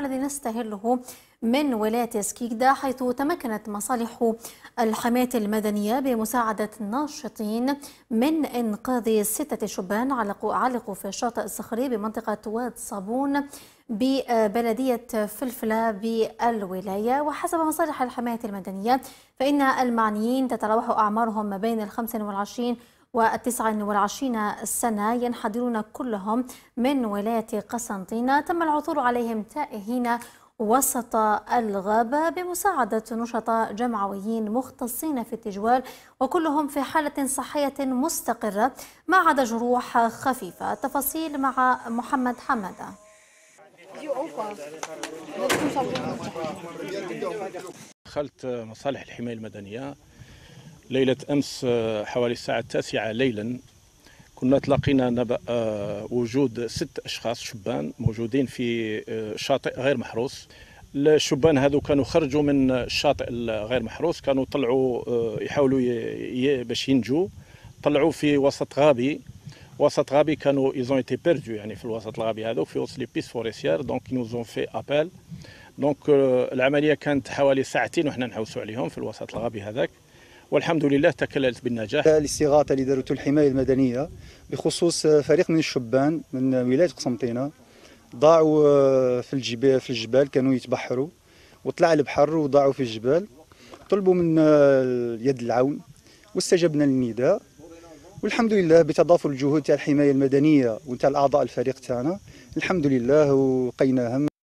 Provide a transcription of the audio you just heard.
والذي نستهله من ولاية سكيكدا حيث تمكنت مصالح الحماية المدنية بمساعدة ناشطين من إنقاذ ستة شبان علقوا علقوا في الشاطئ الصخري بمنطقة واد صابون ببلدية فلفلة بالولاية وحسب مصالح الحماية المدنية فإن المعنيين تتراوح أعمارهم ما بين الخمسة والعشرين والتسعة والعشرين سنة ينحدرون كلهم من ولاية قسنطينة تم العثور عليهم تائهين وسط الغابة بمساعدة نشطاء جمعويين مختصين في التجوال وكلهم في حالة صحية مستقرة ما عدا جروح خفيفة تفاصيل مع محمد حمادة دخلت مصالح الحماية المدنية ليلة أمس آه، حوالي الساعة التاسعة ليلا كنا تلاقينا نبأ آه، وجود ست أشخاص شبان موجودين في آه، شاطئ غير محروس الشبان هذو كانوا خرجوا من الشاطئ الغير محروس كانوا طلعوا يحاولوا باش ينجوا طلعوا في وسط غابي وسط غابي كانوا ايزون ايتي بيردو يعني في الوسط الغابي هذوك في وسط لي بيس فوريسيير دونك نوزون في ابل دونك العمليه كانت حوالي ساعتين وحنا نحوسوا عليهم في الوسط الغابي هذاك والحمد لله تكللت بالنجاح الاستغاثه اللي دارته الحمايه المدنيه بخصوص فريق من الشبان من ولايه قسنطينه ضاعوا آه، في الجبال في الجبال كانوا يتبحروا وطلع البحر وضاعوا في الجبال طلبوا من آه، يد العون واستجبنا للنداء والحمد لله بتضافر الجهود تاع الحمايه المدنيه وتاع الاعضاء الفريق تاعنا الحمد لله وقيناهم